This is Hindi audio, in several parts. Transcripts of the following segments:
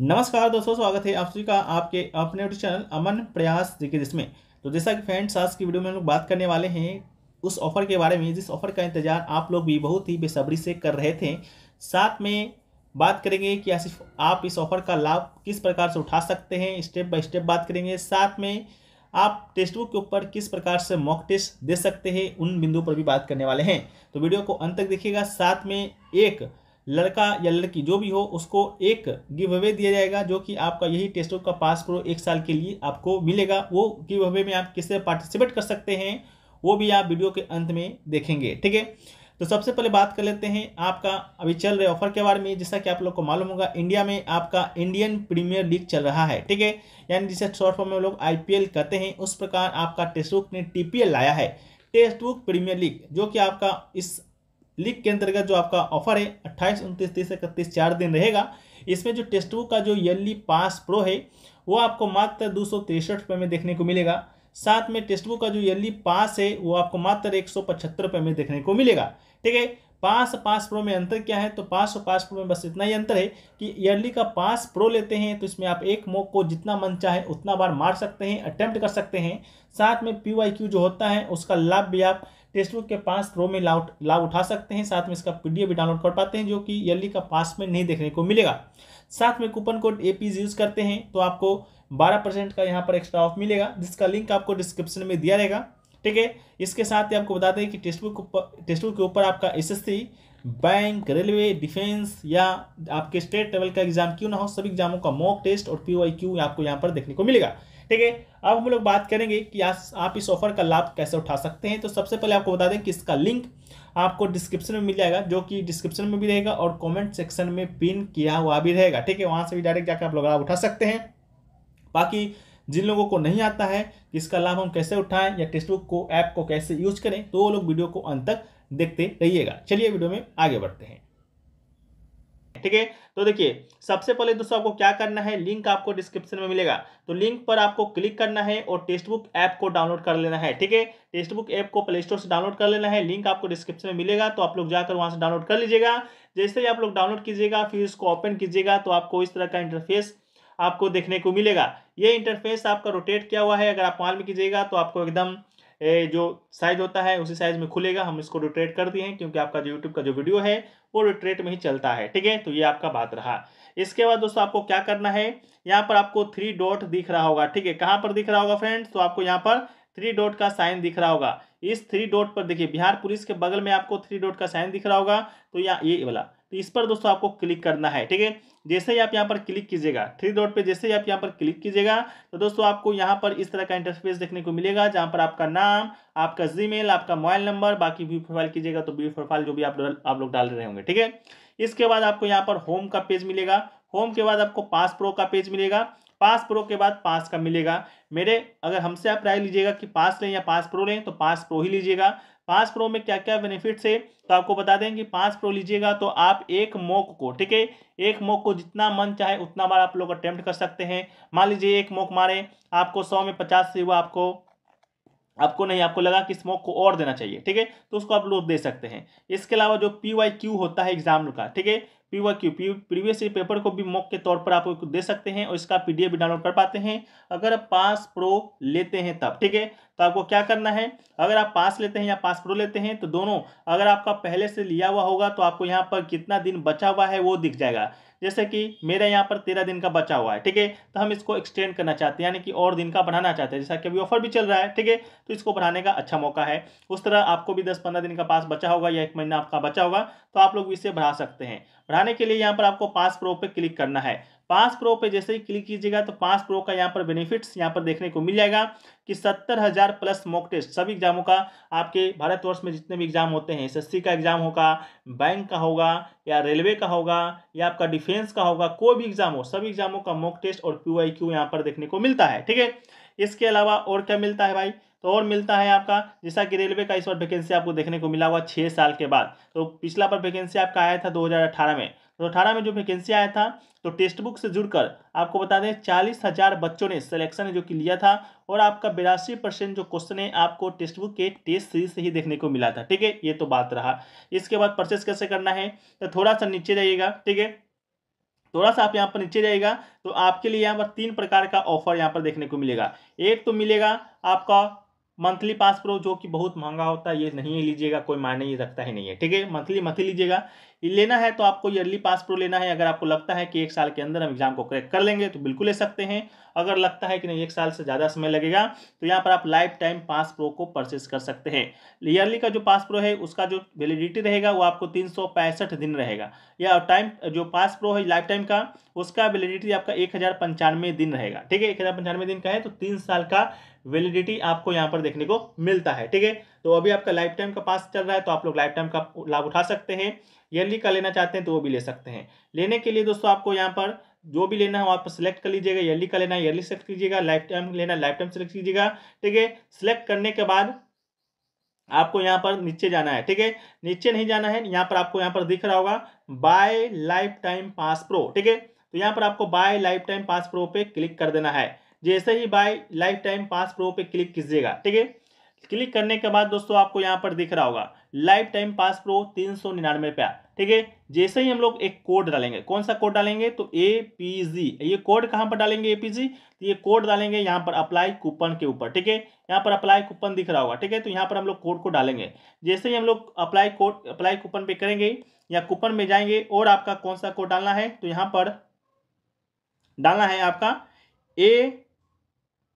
नमस्कार दोस्तों स्वागत है आप सभी का आपके अपने यूट्यूब चैनल अमन प्रयास के जिसमें तो जैसा कि फ्रेंड्स आज की वीडियो में हम लोग बात करने वाले हैं उस ऑफर के बारे में जिस ऑफर का इंतजार आप लोग भी बहुत ही बेसब्री से कर रहे थे साथ में बात करेंगे कि सिर्फ आप इस ऑफर का लाभ किस प्रकार से उठा सकते हैं स्टेप बाय स्टेप बात करेंगे साथ में आप टेस्ट बुक के ऊपर किस प्रकार से मॉक टेस्ट दे सकते हैं उन बिंदुओं पर भी बात करने वाले हैं तो वीडियो को अंत तक देखिएगा साथ में एक लड़का या लड़की जो भी हो उसको एक गिव अवे दिया जाएगा जो कि आपका यही बुक का पास प्रो एक साल के लिए आपको मिलेगा वो गिव अवे में आप किससे पार्टिसिपेट कर सकते हैं वो भी आप वीडियो के अंत में देखेंगे ठीक है तो सबसे पहले बात कर लेते हैं आपका अभी चल रहे ऑफर के बारे में जैसा कि आप लोग को मालूम होगा इंडिया में आपका इंडियन प्रीमियर लीग चल रहा है ठीक है यानी जिसे शॉर्ट फॉर्म में लोग आईपीएल कहते हैं उस प्रकार आपका टेस्ट बुक ने टीपीएल लाया है टेस्ट बुक प्रीमियर लीग जो कि आपका इस लीग के अंतर्गत जो आपका ऑफर है अट्ठाईस उनतीस तीस इकतीस चार दिन रहेगा इसमें जो टेस्ट बुक का जो यली पास प्रो है वो आपको मात्र दो सौ तिरसठ रुपये में देखने को मिलेगा साथ में टेस्ट बुक का जो ईयरली पास है वो आपको मात्र एक सौ पचहत्तर रुपये में देखने को मिलेगा ठीक है पास पास प्रो में अंतर क्या है तो पास और पास प्रो में बस इतना ही अंतर है कि ईयरली का पास प्रो लेते हैं तो इसमें आप एक मोक को जितना मन चाहे उतना बार मार सकते हैं अटेम्प्ट कर सकते हैं साथ में पी जो होता है उसका लाभ भी आप टेक्सटबुक के पास प्रो में लाभ लाभ उठा सकते हैं साथ में इसका पीडीएफ भी डाउनलोड कर पाते हैं जो कि ईयरली का पास में नहीं देखने को मिलेगा साथ में कूपन कोड ए यूज़ करते हैं तो आपको बारह परसेंट का यहाँ पर एक्स्ट्रा ऑफ मिलेगा जिसका लिंक आपको डिस्क्रिप्शन में दिया रहेगा ठीक है इसके साथ ही आपको बता दें कि टेक्सटबुक टेक्सटबुक के ऊपर आपका एस बैंक रेलवे डिफेंस या आपके स्टेट लेवल का एग्जाम क्यों ना हो सभी एग्जामों का मॉक टेस्ट और पी आपको यहाँ पर देखने को मिलेगा ठीक है अब हम लोग बात करेंगे कि आप इस ऑफर का लाभ कैसे उठा सकते हैं तो सबसे पहले आपको बता दें कि इसका लिंक आपको डिस्क्रिप्शन में मिल जाएगा जो कि डिस्क्रिप्शन में भी रहेगा और कमेंट सेक्शन में पिन किया हुआ भी रहेगा ठीक है वहाँ से भी डायरेक्ट जाकर आप लोग लाभ उठा सकते हैं बाकी जिन लोगों को नहीं आता है कि इसका लाभ हम कैसे उठाएं या टेक्सटबुक को ऐप को कैसे यूज करें तो वो लोग वीडियो को अंत तक देखते रहिएगा चलिए वीडियो में आगे बढ़ते हैं ठीक है तो देखिए सबसे पहले दोस्तों आपको क्या करना है लिंक आपको डिस्क्रिप्शन में मिलेगा तो लिंक पर आपको क्लिक करना है और टेक्स्ट बुक ऐप को डाउनलोड कर लेना है ठीक है टेक्स्ट बुक ऐप को प्ले स्टोर से डाउनलोड कर लेना है लिंक आपको डिस्क्रिप्शन में मिलेगा तो आप लोग जाकर वहाँ से डाउनलोड कर लीजिएगा जैसे ही आप लोग डाउनलोड कीजिएगा फिर इसको ओपन कीजिएगा तो आपको इस तरह का इंटरफेस आपको देखने को मिलेगा ये इंटरफेस आपका रोटेट किया हुआ है अगर आप माल में कीजिएगा तो आपको एकदम जो साइज होता है उसी साइज में खुलेगा हम इसको रोटेट कर दिए हैं क्योंकि आपका जो यूट्यूब का जो वीडियो है वो रोटेट में ही चलता है ठीक है तो ये आपका बात रहा इसके बाद दोस्तों आपको क्या करना है यहाँ पर आपको थ्री डॉट दिख रहा होगा ठीक है कहाँ पर दिख रहा होगा फ्रेंड्स तो आपको यहाँ पर थ्री डॉट का साइन दिख रहा होगा इस थ्री डॉट पर देखिए बिहार पुलिस के बगल में आपको थ्री डॉट का साइन दिख रहा होगा तो यहाँ ये वाला तो इस पर दोस्तों आपको क्लिक करना है ठीक है जैसे ही आप यहाँ पर क्लिक कीजिएगा थ्री डॉट पे जैसे ही आप यहाँ पर क्लिक कीजिएगा तो दोस्तों आपको यहाँ पर इस तरह का इंटरफेस देखने को मिलेगा जहाँ पर आपका नाम आपका जीमेल आपका मोबाइल नंबर बाकी व्यू प्रोफाइल कीजिएगा तो व्यू प्रोफाइल जो भी आप आप लोग डाल रहे होंगे ठीक है इसके बाद आपको यहाँ पर होम का पेज मिलेगा होम के बाद आपको पास प्रो का पेज मिलेगा पास प्रो के बाद पास का मिलेगा मेरे अगर हमसे आप राय लीजिएगा कि पास लें या पास प्रो लें तो पास प्रो ही लीजिएगा पांच प्रो में क्या क्या बेनिफिट्स है तो आपको बता दें कि पाँच प्रो लीजिएगा तो आप एक मोक को ठीक है एक मोक को जितना मन चाहे उतना बार आप लोग अटेम्प्ट कर सकते हैं मान लीजिए एक मोक मारे आपको सौ में पचास से हुआ आपको आपको नहीं आपको लगा कि स्मोक को और देना चाहिए ठीक है तो उसको आप लोग दे सकते हैं इसके अलावा जो पी वाई क्यू होता है एग्जाम का ठीक है P Y Q P previous paper को भी मॉक के तौर पर आप दे सकते हैं और इसका पीडीएफ भी डाउनलोड कर पाते हैं अगर आप पास प्रो लेते हैं तब ठीक है तो आपको क्या करना है अगर आप पास लेते हैं या पास प्रो लेते हैं तो दोनों अगर आपका पहले से लिया हुआ होगा तो आपको यहाँ पर कितना दिन बचा हुआ है वो दिख जाएगा जैसे कि मेरे यहाँ पर तेरह दिन का बचा हुआ है ठीक है तो हम इसको एक्सटेंड करना चाहते हैं यानी कि और दिन का बढ़ाना चाहते हैं जैसा कि अभी ऑफर भी चल रहा है ठीक है तो इसको बढ़ाने का अच्छा मौका है उस तरह आपको भी दस पंद्रह दिन का पास बचा होगा या एक महीना आपका बचा होगा तो आप लोग इसे बढ़ा सकते हैं बढ़ाने के लिए यहाँ पर आपको पास प्रो पर क्लिक करना है पास प्रो पे जैसे ही क्लिक कीजिएगा तो पास प्रो का यहाँ पर बेनिफिट्स यहाँ पर देखने को मिल जाएगा कि सत्तर हज़ार प्लस मॉक टेस्ट सभी एग्जामों का आपके भारतवर्ष में जितने भी एग्जाम होते हैं एस का एग्जाम होगा बैंक का होगा या रेलवे का होगा या आपका डिफेंस का होगा कोई भी एग्जाम हो सभी एग्जामों का मॉक टेस्ट और पी वाई क्यू यहाँ पर देखने को मिलता है ठीक है इसके अलावा और क्या मिलता है भाई तो और मिलता है आपका जैसा कि रेलवे का इस बार वैकेंसी आपको देखने को मिला हुआ छः साल के बाद तो पिछला पर वैकेंसी आपका आया था 2018 में तो अठारह में जो वैकेंसी आया था तो टेस्ट बुक से जुड़कर आपको बता दें चालीस हजार बच्चों ने सिलेक्शन जो कि लिया था और आपका बिरासी परसेंट जो क्वेश्चन है आपको टेस्ट बुक के टेस्ट सीरीज से ही देखने को मिला था ठीक है ये तो बात रहा इसके बाद परचेस कैसे करना है तो थोड़ा सा नीचे जाइएगा ठीक है थोड़ा सा आप यहाँ पर नीचे जाइएगा तो आपके लिए यहाँ पर तीन प्रकार का ऑफर यहाँ पर देखने को मिलेगा एक तो मिलेगा आपका मंथली पास प्रो जो कि बहुत महंगा होता है ये नहीं लीजिएगा कोई मायने ये रखता ही नहीं है ठीक है मंथली मंथली लीजिएगा लेना है तो आपको ईयरली पास प्रो लेना है अगर आपको लगता है कि एक साल के अंदर हम एग्जाम को क्रैक कर लेंगे तो बिल्कुल ले सकते हैं अगर लगता है कि नहीं एक साल से ज़्यादा समय लगेगा तो यहाँ पर आप लाइफ टाइम पास प्रो को परचेस कर सकते हैं ईयरली का जो पास प्रो है उसका जो वैलिडिटी रहेगा वो आपको तीन दिन रहेगा या टाइम जो पास प्रो है लाइफ टाइम का उसका वैलिडिटी आपका एक दिन रहेगा ठीक है एक दिन का है तो तीन साल का वैलिडिटी आपको यहाँ पर देखने को मिलता है ठीक है तो अभी आपका लाइफ टाइम का पास चल रहा है तो आप लोग लाइफ टाइम का लाभ उठा सकते हैं ईयरली का लेना चाहते हैं तो वो भी ले सकते हैं लेने के लिए दोस्तों आपको यहाँ पर जो भी लेना है वो पर सिलेक्ट कर लीजिएगा ईयरली का लेना ईयरली सेलेक्ट कीजिएगा लाइफ टाइम लेना लाइफ टाइम सेलेक्ट कीजिएगा ठीक है सिलेक्ट करने के बाद आपको यहाँ पर नीचे जाना है ठीक है नीचे नहीं जाना है यहाँ पर आपको यहाँ पर दिख रहा होगा buy life time pass pro ठीक है तो यहाँ पर आपको buy life time pass pro पे क्लिक कर देना है जैसे ही buy life time pass pro पे क्लिक कीजिएगा ठीक है क्लिक करने के बाद दोस्तों आपको यहाँ पर दिख रहा होगा लाइफ टाइम पास प्रो तीन सौ निन्यानवे रुपया ठीक है जैसे ही हम लोग एक कोड डालेंगे कौन सा कोड डालेंगे तो ए पी जी ये कोड कहाँ पर डालेंगे ए पी जी तो ये कोड डालेंगे यहाँ पर अप्लाई कूपन के ऊपर ठीक है यहाँ पर अप्लाई कूपन दिख रहा होगा ठीक है तो यहाँ पर हम लोग कोड को डालेंगे जैसे ही हम लोग अप्लाई कोड अप्लाई कूपन पे करेंगे या कूपन में जाएंगे और आपका कौन सा कोड डालना है तो यहाँ पर डालना है आपका ए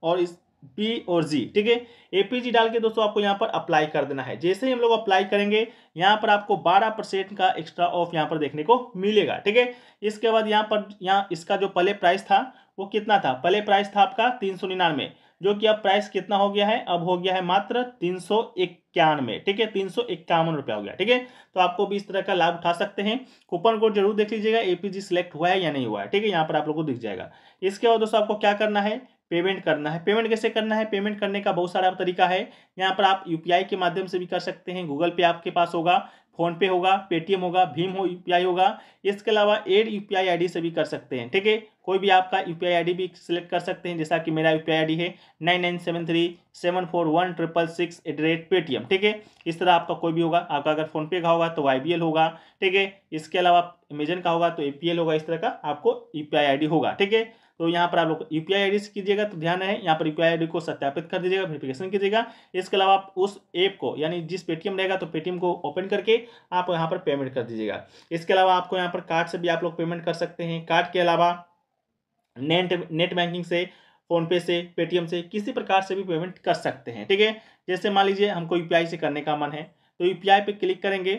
और इस बी और जी ठीक है एपीजी डाल के दोस्तों आपको यहाँ पर अप्लाई कर देना है जैसे ही हम लोग अप्लाई करेंगे यहाँ पर आपको 12 परसेंट का एक्स्ट्रा ऑफ यहाँ पर देखने को मिलेगा ठीक है इसके बाद यहाँ पर यहाँ इसका जो पहले प्राइस था वो कितना था पहले प्राइस था आपका तीन सौ निन्यानवे जो कि अब प्राइस कितना हो गया है अब हो गया है मात्र तीन सौ इक्यानवे ठीक है तीन सौ इक्यावन रुपया हो गया ठीक है तो आपको भी इस तरह का लाभ उठा सकते हैं कूपन कोड जरूर देख लीजिएगा एपीजी सिलेक्ट हुआ है या नहीं हुआ है ठीक है यहाँ पर आप लोग को दिख जाएगा इसके बाद दोस्तों आपको क्या करना है पेमेंट करना है पेमेंट कैसे करना है पेमेंट करने का बहुत सारा तरीका है यहाँ पर आप यू के माध्यम से भी कर सकते हैं गूगल पे आपके पास होगा फोनपे होगा पेटीएम होगा भीम हो यूपीआई होगा इसके अलावा एड यू पी से भी कर सकते हैं ठीक है कोई भी आपका यू पी भी सिलेक्ट कर सकते हैं जैसा कि मेरा यू पी है nine nine seven three seven four one triple six eight the rate Paytm ठीक है इस तरह आपका कोई भी होगा आपका अगर फोनपे का होगा तो वाई होगा ठीक है इसके अलावा अमेजन का होगा तो ए होगा इस तरह का आपको यू पी होगा ठीक है तो यहाँ पर आप लोग यू पी कीजिएगा तो ध्यान है यहाँ पर यू पी को सत्यापित कर दीजिएगा वेरिफिकेशन कीजिएगा इसके अलावा आप उस ऐप को यानी जिस पेटीएम रहेगा तो पेटीएम को ओपन करके आप यहाँ पर पेमेंट कर दीजिएगा इसके अलावा आपको यहाँ पर कार्ड से भी आप लोग पेमेंट कर सकते हैं कार्ड के अलावा नेट नेट बैंकिंग से फ़ोनपे से पेटीएम से किसी प्रकार से भी पेमेंट कर सकते हैं ठीक है जैसे मान लीजिए हमको यू से करने का मन है तो यू पी क्लिक करेंगे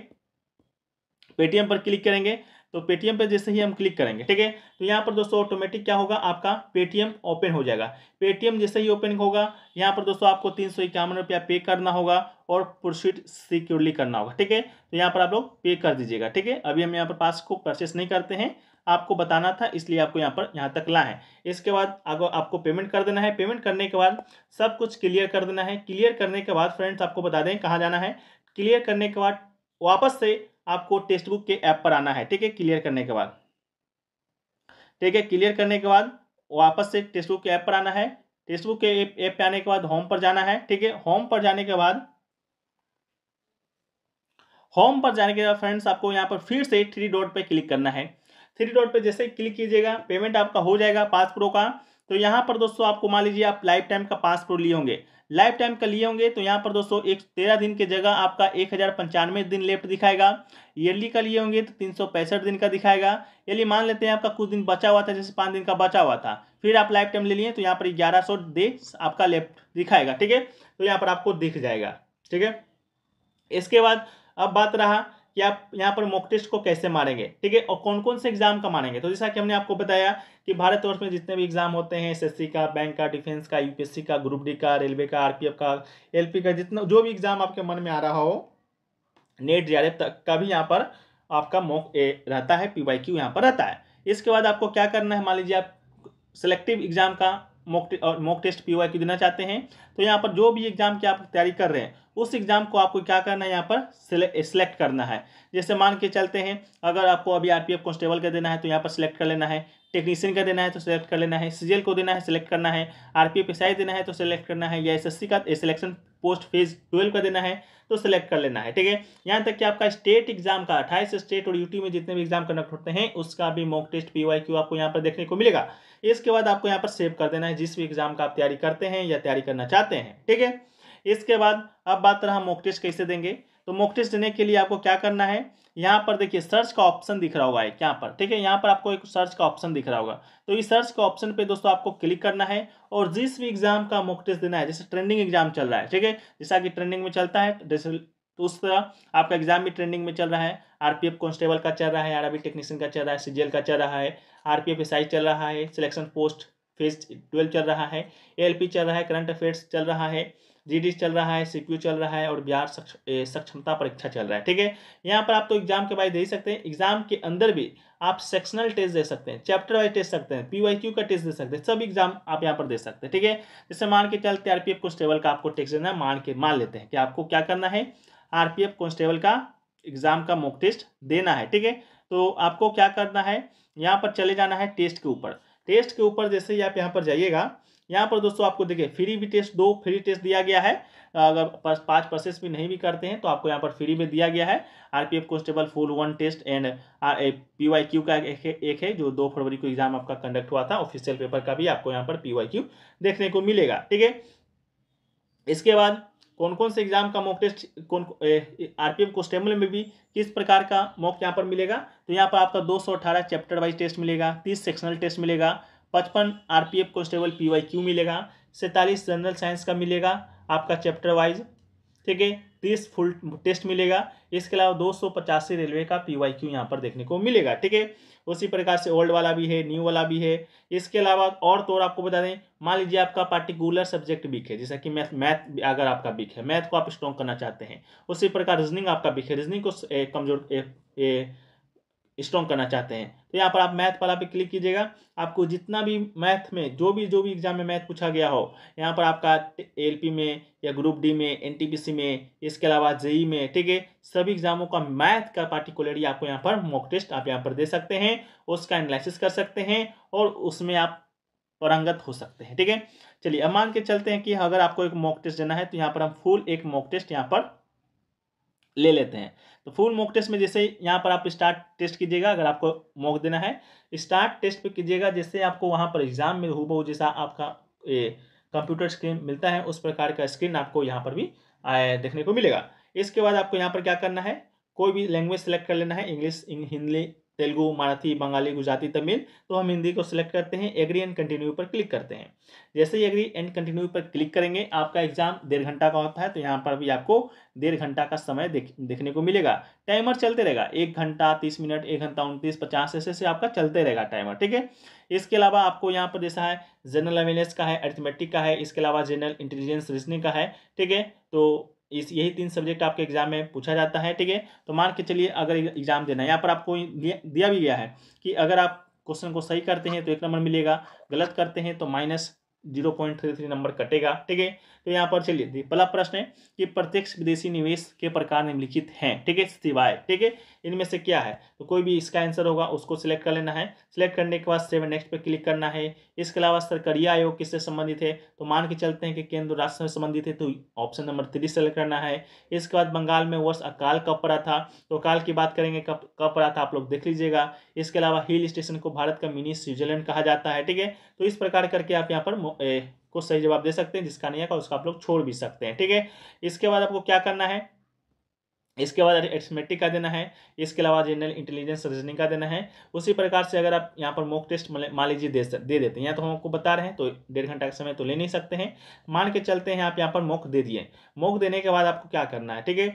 पेटीएम पर क्लिक करेंगे तो पेटीएम पे जैसे ही हम क्लिक करेंगे ठीक है तो यहाँ पर दोस्तों ऑटोमेटिक क्या होगा आपका पेटीएम ओपन हो जाएगा पेटीएम जैसे ही ओपन होगा यहाँ पर दोस्तों आपको तीन सौ इक्यावन रुपया पे करना होगा और प्रोसीड सिक्योरली करना होगा ठीक है तो यहाँ पर आप लोग पे कर दीजिएगा ठीक है अभी हम यहाँ पर पास को परचेस नहीं करते हैं आपको बताना था इसलिए आपको यहाँ पर यहाँ तक ला है इसके बाद अगर आपको पेमेंट कर देना है पेमेंट करने के बाद सब कुछ क्लियर कर देना है क्लियर करने के बाद फ्रेंड्स आपको बता दें कहाँ जाना है क्लियर करने के बाद वापस से आपको टेक्स्ट बुक के ऐप पर आना है ठीक है क्लियर करने के बाद ठीक है क्लियर करने के बाद वापस से टेक्स्ट बुक के ऐप पर आना है टेक्स्ट बुक के ऐप पर आने के बाद होम पर जाना है ठीक है होम पर जाने के बाद होम पर जाने के बाद फ्रेंड्स आपको यहाँ पर फिर से थ्री डॉट पर क्लिक करना है थ्री डॉट पर जैसे क्लिक कीजिएगा पेमेंट आपका हो जाएगा पास प्रो का तो यहाँ पर दोस्तों आपको मान लीजिए आप लाइफ टाइम का पास प्रो लिए होंगे लाइफ टाइम का लिए होंगे तो यहाँ पर दोस्तों एक तेरह दिन के जगह आपका एक हज़ार पंचानवे दिन लेफ्ट दिखाएगा ईयरली का लिए होंगे तो तीन सौ पैंसठ दिन का दिखाएगा यदि मान लेते हैं आपका कुछ दिन बचा हुआ था जैसे पाँच दिन का बचा हुआ था फिर आप लाइफ टाइम ले लिए तो यहाँ पर ग्यारह सौ डे आपका लेफ्ट दिखाएगा ठीक है तो यहाँ पर आपको दिख जाएगा ठीक है इसके बाद अब बात रहा कि आप यहाँ पर मॉक टेस्ट को कैसे मारेंगे ठीक है और कौन कौन से एग्जाम का मारेंगे तो जैसा कि हमने आपको बताया कि भारतवर्ष में जितने भी एग्जाम होते हैं एस का बैंक का डिफेंस का यूपीएससी का ग्रुप डी का रेलवे का आरपीएफ का एल का जितना जो भी एग्जाम आपके मन में आ रहा हो नेट जी e तक का भी यहाँ पर आपका मॉक रहता है पी वाई क्यू यहाँ पर रहता है इसके बाद आपको क्या करना है मान लीजिए आप सेलेक्टिव एग्जाम का mock mock test P Y Q देना चाहते हैं तो यहाँ पर जो भी एग्जाम की आप तैयारी कर रहे हैं उस एग्जाम को आपको क्या करना है यहाँ पर सिलेक्ट करना है जैसे मान के चलते हैं अगर आपको अभी आरपीएफ कांस्टेबल का देना है तो यहाँ पर सिलेक्ट कर लेना है टेक्नीशियन का देना है तो सिलेक्ट कर लेना है सीजीएल को देना है सिलेक्ट करना है आरपीएफ एफ देना है तो सिलेक्ट करना है या एस का सिलेक्शन पोस्ट फेज ट्वेल्व का देना है तो सिलेक्ट कर लेना है ठीक है यहाँ तक कि आपका स्टेट एग्जाम का अट्ठाईस स्टेट और यूटी में जितने भी एग्जाम कंडक्ट होते हैं उसका भी mock test P Y Q आपको यहाँ पर देखने को मिलेगा इसके बाद आपको यहाँ पर सेव कर देना है जिस भी एग्जाम का आप तैयारी करते हैं या तैयारी करना चाहते हैं लगाते हैं ठीक है इसके बाद अब बात रहा मोक टेस्ट कैसे देंगे तो मोक टेस्ट देने के लिए आपको क्या करना है यहाँ पर देखिए सर्च का ऑप्शन दिख रहा होगा यहाँ पर ठीक है यहाँ पर आपको एक सर्च का ऑप्शन दिख रहा होगा तो इस सर्च का ऑप्शन पे दोस्तों आपको क्लिक करना है और जिस भी एग्जाम का मोक टेस्ट देना है जैसे ट्रेंडिंग एग्जाम चल रहा है ठीक है जैसा कि ट्रेंडिंग में चलता है जैसे तो उस तरह आपका एग्जाम भी ट्रेंडिंग में चल रहा है आर कांस्टेबल का चल रहा है आरबी टेक्नीशियन का चल रहा है सीजीएल का चल रहा है आर पी चल रहा है सिलेक्शन पोस्ट फेज ट्वेल्व चल रहा है एएलपी चल रहा है करंट अफेयर्स चल रहा है जी चल रहा है सी चल रहा है और बिहार सक्षमता परीक्षा चल रहा है ठीक है यहाँ पर आप तो एग्जाम के बारे दे सकते हैं एग्जाम के अंदर भी आप सेक्शनल टेस्ट दे सकते हैं चैप्टर वाइज टेस्ट सकते हैं पी वाई क्यू का टेस्ट दे सकते हैं सब एग्जाम आप यहाँ पर दे सकते हैं ठीक है जैसे मान के चलते आर कॉन्स्टेबल का आपको टेस्ट देना है मान के मान लेते हैं कि आपको क्या करना है आर कॉन्स्टेबल का एग्जाम का मॉक टेस्ट देना है ठीक है तो आपको क्या करना है यहाँ पर चले जाना है टेस्ट के ऊपर टेस्ट के ऊपर जैसे ही आप यहाँ पर जाइएगा यहाँ पर दोस्तों आपको देखिए फ्री भी टेस्ट दो फ्री टेस्ट दिया गया है अगर पांच प्रोसेस भी नहीं भी करते हैं तो आपको यहाँ पर फ्री में दिया गया है RPF constable full one test and PYQ का एक है, एक है जो दो फरवरी को एग्जाम आपका कंडक्ट हुआ था ऑफिशियल पेपर का भी आपको यहाँ पर पीवाईक्यू देखने को मिलेगा ठीक है इसके बाद कौन कौन से एग्जाम का मॉक टेस्ट कौन आर एफ कॉन्स्टेबल में भी किस प्रकार का मॉक यहाँ पर मिलेगा तो यहाँ पर आपका 218 चैप्टर वाइज टेस्ट मिलेगा 30 सेक्शनल टेस्ट मिलेगा 55 एफ कॉन्स्टेबल क्यू मिलेगा सैंतालीस जनरल साइंस का मिलेगा आपका चैप्टर वाइज ठीक है तीस फुल टेस्ट मिलेगा इसके अलावा दो सौ पचासी रेलवे का पी वाई क्यू यहाँ पर देखने को मिलेगा ठीक है उसी प्रकार से ओल्ड वाला भी है न्यू वाला भी है इसके अलावा और तो और आपको बता दें मान लीजिए आपका पार्टिकुलर सब्जेक्ट वीक है जैसा कि मैथ मैथ अगर आपका वीक है मैथ को आप स्ट्रॉन्ग करना चाहते हैं उसी प्रकार रीजनिंग आपका वीक है रीजनिंग को कमजोर स्ट्रॉन्ग करना चाहते हैं तो यहाँ पर आप मैथ वाला पे क्लिक कीजिएगा आपको जितना भी मैथ में जो भी जो भी एग्जाम में मैथ पूछा गया हो यहाँ पर आपका एलपी में या ग्रुप डी में एनटीपीसी में इसके अलावा जेई e में ठीक है सभी एग्जामों का मैथ का पार्टिकुलरली आपको यहाँ पर मॉक टेस्ट आप यहाँ पर दे सकते हैं उसका एनालिसिस कर सकते हैं और उसमें आप परंगत हो सकते हैं ठीक है चलिए अब मान के चलते हैं कि अगर आपको एक मॉक टेस्ट देना है तो यहाँ पर हम फुल एक मॉक टेस्ट यहाँ पर ले लेते हैं तो फुल मॉक टेस्ट में जैसे यहाँ पर आप स्टार्ट टेस्ट कीजिएगा अगर आपको मॉक देना है स्टार्ट टेस्ट पे कीजिएगा जैसे आपको वहाँ पर एग्जाम में हुबहू जैसा आपका ये कंप्यूटर स्क्रीन मिलता है उस प्रकार का स्क्रीन आपको यहाँ पर भी देखने को मिलेगा इसके बाद आपको यहाँ पर क्या करना है कोई भी लैंग्वेज सेलेक्ट कर लेना है इंग्लिश हिंदी तेलुगू मराठी बंगाली गुजराती तमिल तो हम हिंदी को सिलेक्ट करते हैं एग्री एंड कंटिन्यू पर क्लिक करते हैं जैसे ही एग्री एंड कंटिन्यू पर क्लिक करेंगे आपका एग्जाम डेढ़ घंटा का होता है तो यहाँ पर भी आपको डेढ़ घंटा का समय देख, देखने को मिलेगा टाइमर चलते रहेगा एक घंटा तीस मिनट एक घंटा उनतीस पचास ऐसे से आपका चलते रहेगा टाइमर ठीक है इसके अलावा आपको यहाँ पर जैसा है जनरल अवेयरनेस का है अर्थमेटिक का है इसके अलावा जनरल इंटेलिजेंस रीजनिंग का है ठीक है तो इस यही तीन सब्जेक्ट आपके एग्जाम में पूछा जाता है ठीक है तो मान के चलिए अगर एग्जाम देना है यहाँ पर आपको दिया भी गया है कि अगर आप क्वेश्चन को सही करते हैं तो एक नंबर मिलेगा गलत करते हैं तो minus zero point three three number कटेगा ठीक है तो यहाँ पर चलिए पहला प्रश्न है कि प्रत्यक्ष विदेशी निवेश के प्रकार निम्नलिखित हैं ठीक है सिवाय ठीक है इनमें से क्या है तो कोई भी इसका आंसर होगा उसको सिलेक्ट कर लेना है सिलेक्ट करने के बाद सेवन नेक्स्ट पर क्लिक करना है इसके अलावा सरकारी आयोग किससे संबंधित है तो मान के चलते हैं कि केंद्र राष्ट्र से संबंधित है तो ऑप्शन नंबर थ्री सेलेक्ट करना है इसके बाद बंगाल में वर्ष अकाल कब पड़ा था तो अकाल की बात करेंगे कब कब पड़ा था आप लोग देख लीजिएगा इसके अलावा हिल स्टेशन को भारत का मिनी स्विट्जरलैंड कहा जाता है ठीक है तो इस प्रकार करके आप यहाँ पर ए, को सही जवाब दे सकते हैं जिसका नहीं आएगा उसका आप लोग छोड़ भी सकते हैं ठीक है इसके बाद आपको क्या करना है इसके बाद एथमेटिक का देना है इसके अलावा जनरल इंटेलिजेंस रीजनिंग का देना है उसी प्रकार से अगर आप यहाँ पर मॉक टेस्ट मान लीजिए दे दे देते हैं या तो हम आपको बता रहे हैं तो डेढ़ घंटा का समय तो ले नहीं सकते हैं मान के चलते हैं आप यहाँ पर मॉक दे दिए मॉक देने के बाद आपको क्या करना है ठीक है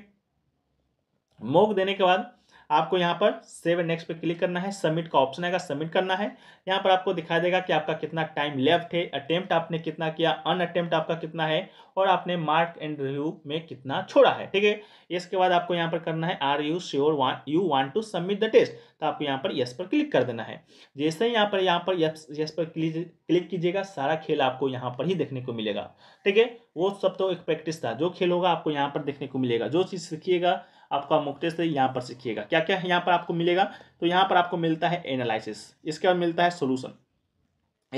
मॉक देने के बाद आपको यहाँ पर सेव नेक्स्ट पे क्लिक करना है सबमिट का ऑप्शन आएगा सबमिट करना है यहाँ पर आपको दिखाई देगा कि आपका कितना टाइम लेफ्ट है अटेम्प्ट आपने कितना किया अन अटेम्प्ट आपका कितना है और आपने मार्क एंड रिव्यू में कितना छोड़ा है ठीक है इसके बाद आपको यहाँ पर करना है are you sure you want to submit the test तो आपको यहाँ पर यस पर क्लिक कर देना है जैसे ही यहाँ पर यहाँ पर यस पर क्लिक कीजिएगा सारा खेल आपको यहाँ पर ही देखने को मिलेगा ठीक है वो सब तो एक प्रैक्टिस था जो खेल होगा आपको यहाँ पर देखने को मिलेगा जो चीज़ सीखिएगा आपका मुख्य से यहाँ पर सीखिएगा क्या क्या है यहाँ पर आपको मिलेगा तो यहाँ पर आपको मिलता है एनालिसिस इसके बाद मिलता है सोल्यूशन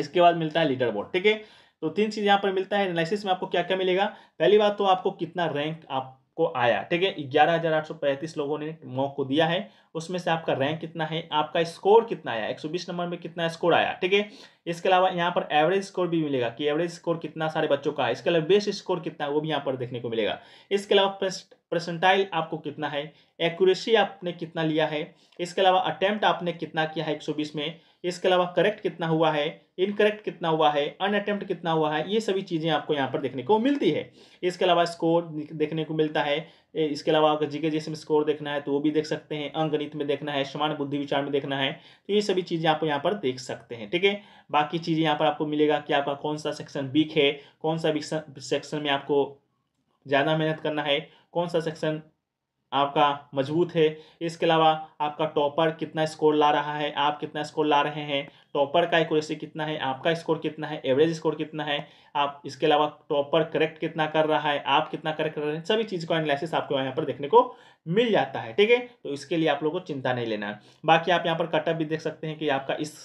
इसके बाद मिलता है लीडर बोर्ड ठीक है तो तीन चीज़ यहाँ पर मिलता है एनालिसिस में आपको क्या क्या मिलेगा पहली बात तो आपको कितना रैंक आपको आया ठीक है ग्यारह हज़ार आठ सौ पैंतीस लोगों ने मॉक को दिया है उसमें से आपका रैंक कितना है आपका स्कोर कितना आया एक सौ बीस नंबर में कितना स्कोर आया ठीक है इसके अलावा यहाँ पर एवरेज स्कोर भी मिलेगा कि एवरेज स्कोर कितना सारे बच्चों का है इसके अलावा बेस्ट स्कोर कितना है वो भी यहाँ पर देखने को मिलेगा इसके अलावा परसेंटाइल आपको कितना है एक्यूरेसी आपने कितना लिया है इसके अलावा अटैम्प्ट आपने कितना किया है 120 में इसके अलावा करेक्ट कितना हुआ है इनकरेक्ट कितना हुआ है अनअटैम्प्ट कितना हुआ है ये सभी चीज़ें आपको यहाँ पर देखने को मिलती है इसके अलावा स्कोर देखने को मिलता है इसके अलावा अगर के जैसे में स्कोर देखना है तो वो भी देख सकते हैं अंगणित में देखना है समान बुद्धि विचार में देखना है तो ये सभी चीज़ें आप यहाँ पर देख सकते हैं ठीक है बाकी चीज़ें यहाँ पर आपको मिलेगा कि आपका कौन सा सेक्शन वीक है कौन सा सेक्शन में आपको ज़्यादा मेहनत करना है कौन सा सेक्शन आपका मजबूत है इसके अलावा आपका टॉपर कितना स्कोर ला रहा है आप कितना स्कोर ला रहे हैं टॉपर का एक्यूरेसी कितना है आपका स्कोर कितना है एवरेज स्कोर कितना है आप इसके अलावा टॉपर करेक्ट कितना कर रहा है आप कितना करेक्ट कर रहे हैं सभी चीज़ का एनालिसिस आपको यहाँ पर देखने को मिल जाता है ठीक है तो इसके लिए आप लोग को चिंता नहीं लेना है बाकी आप यहाँ पर कटअप भी देख सकते हैं कि आपका इस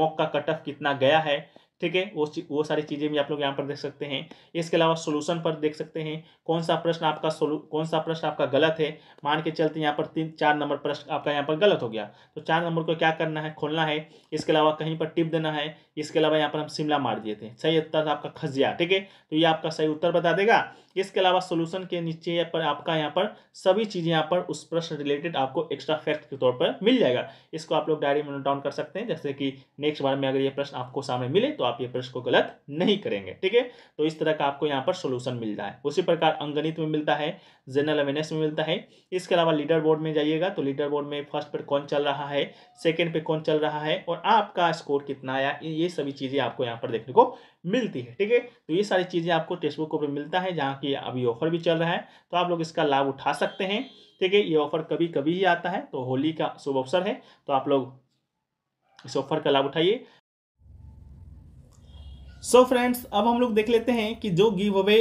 मॉक का कटअप कितना गया है ठीक है वो वो सारी चीज़ें भी आप लोग यहाँ पर देख सकते हैं इसके अलावा सोल्यूशन पर देख सकते हैं कौन सा प्रश्न आपका सोलू कौन सा प्रश्न आपका गलत है मान के चलते यहाँ पर तीन चार नंबर प्रश्न आपका यहाँ पर गलत हो गया तो चार नंबर को क्या करना है खोलना है इसके अलावा कहीं पर टिप देना है इसके अलावा यहाँ पर हम शिमला मार दिए थे सही उत्तर था आपका खजिया ठीक है तो ये आपका सही उत्तर बता देगा इसके अलावा सोल्यूशन के नीचे पर आपका यहाँ पर सभी चीज़ें यहाँ पर उस प्रश्न रिलेटेड आपको एक्स्ट्रा फैक्ट के तौर पर मिल जाएगा इसको आप लोग डायरी में नोट डाउन कर सकते हैं जैसे कि नेक्स्ट बार में अगर ये प्रश्न आपको सामने मिले तो आप ये प्रश्न को गलत नहीं करेंगे ठीक है तो इस तरह का आपको यहाँ पर सोल्यूशन मिलता है उसी प्रकार अंगणित में मिलता है जनरल अवेयरनेस में मिलता है इसके अलावा लीडर बोर्ड में जाइएगा तो लीडर बोर्ड में फर्स्ट पर कौन चल रहा है सेकेंड पर कौन चल रहा है और आपका स्कोर कितना आया ये सभी चीज़ें आपको यहाँ पर देखने को मिलती है ठीक है तो ये सारी चीज़ें आपको टेक्स्ट बुक पर मिलता है जहाँ की अभी ऑफर भी चल रहा है तो आप लोग इसका लाभ उठा सकते हैं ठीक है ये ऑफर कभी कभी ही आता है तो होली का शुभ अवसर है तो आप लोग इस ऑफर का लाभ उठाइए सो so फ्रेंड्स अब हम लोग देख लेते हैं कि जो गिव अवे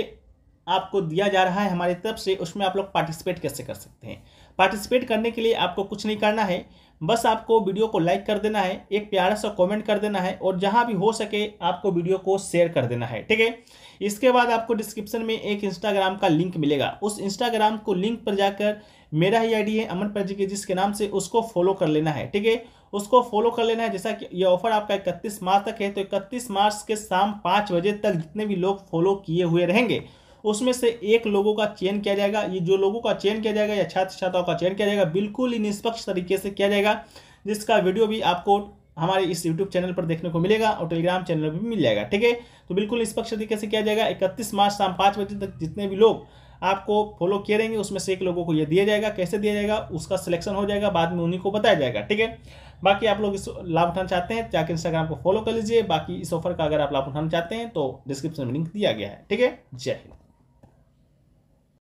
आपको दिया जा रहा है हमारी तरफ से उसमें आप लोग पार्टिसिपेट कैसे कर सकते हैं पार्टिसिपेट करने के लिए आपको कुछ नहीं करना है बस आपको वीडियो को लाइक कर देना है एक प्यारा सा कमेंट कर देना है और जहां भी हो सके आपको वीडियो को शेयर कर देना है ठीक है इसके बाद आपको डिस्क्रिप्शन में एक इंस्टाग्राम का लिंक मिलेगा उस इंस्टाग्राम को लिंक पर जाकर मेरा ही आईडी है अमन प्रजी के जिसके नाम से उसको फॉलो कर लेना है ठीक है उसको फॉलो कर लेना है जैसा कि यह ऑफर आपका इकतीस मार्च तक है तो इकतीस मार्च के शाम पाँच बजे तक जितने भी लोग फॉलो किए हुए रहेंगे उसमें से एक लोगों का चयन किया जाएगा ये जो लोगों का चयन किया जाएगा या छात्र छात्राओं का चयन किया जाएगा बिल्कुल ही निष्पक्ष तरीके से किया जाएगा जिसका वीडियो भी आपको हमारे इस यूट्यूब चैनल पर देखने को मिलेगा और टेलीग्राम चैनल पर भी मिल जाएगा ठीक है तो बिल्कुल निष्पक्ष तरीके से किया जाएगा इकतीस मार्च शाम पाँच बजे तक जितने भी लोग आपको फॉलो किए रहेंगे उसमें से एक लोगों को यह दिया जाएगा कैसे दिया जाएगा उसका सिलेक्शन हो जाएगा बाद में उन्हीं को बताया जाएगा ठीक है बाकी आप लोग इस लाभ उठाना चाहते हैं जाकर इंस्टाग्राम को फॉलो कर लीजिए बाकी इस ऑफर का अगर आप लाभ उठाना चाहते हैं तो डिस्क्रिप्शन में लिंक दिया गया है ठीक है जय हिंद